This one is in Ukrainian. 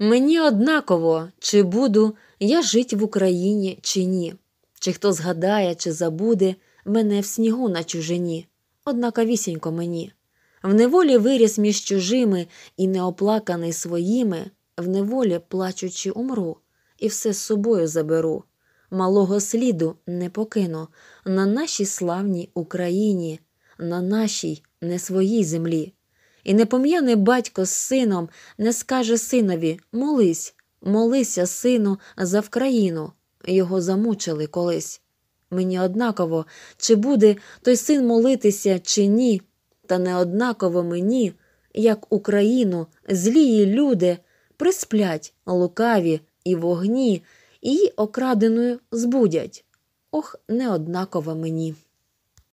Мені однаково, чи буду я жити в Україні чи ні, чи хто згадає, чи забуде мене в снігу на чужині, однаковісінько мені. В неволі виріс між чужими і неоплаканий своїми, в неволі, плачучи, умру, і все з собою заберу. Малого сліду не покину на нашій славній Україні, на нашій не своїй землі. І не пом'яне батько з сином, не скаже синові Молись, молися, сину, за Вкраїну. Його замучили колись. Мені однаково, чи буде той син молитися, чи ні, та не однаково мені, як Україну, злії люди присплять лукаві і вогні, і її окраденою збудять. Ох, не однаково мені.